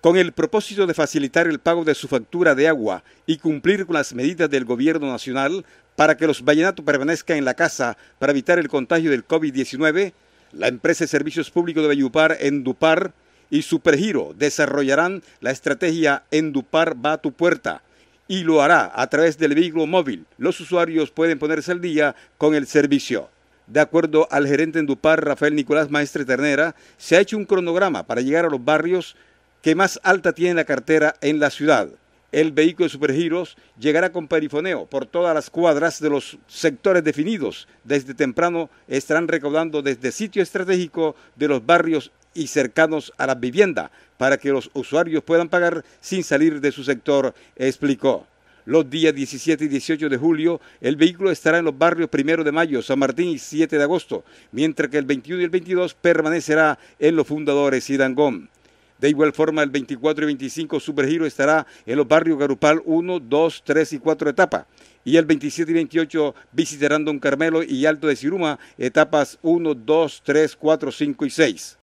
Con el propósito de facilitar el pago de su factura de agua y cumplir con las medidas del gobierno nacional para que los vallenatos permanezcan en la casa para evitar el contagio del COVID-19, la empresa de servicios públicos de Bayupar, Endupar y Supergiro desarrollarán la estrategia Endupar va a tu puerta y lo hará a través del vehículo móvil. Los usuarios pueden ponerse al día con el servicio. De acuerdo al gerente Endupar, Rafael Nicolás Maestre Ternera, se ha hecho un cronograma para llegar a los barrios que más alta tiene la cartera en la ciudad. El vehículo de Supergiros llegará con perifoneo por todas las cuadras de los sectores definidos. Desde temprano estarán recaudando desde sitio estratégico de los barrios y cercanos a la vivienda para que los usuarios puedan pagar sin salir de su sector, explicó. Los días 17 y 18 de julio, el vehículo estará en los barrios Primero de mayo, San Martín y 7 de agosto, mientras que el 21 y el 22 permanecerá en los fundadores y de igual forma, el 24 y 25 Supergiro estará en los barrios Garupal 1, 2, 3 y 4 etapa. Y el 27 y 28 visitarán Don Carmelo y Alto de Ciruma, etapas 1, 2, 3, 4, 5 y 6.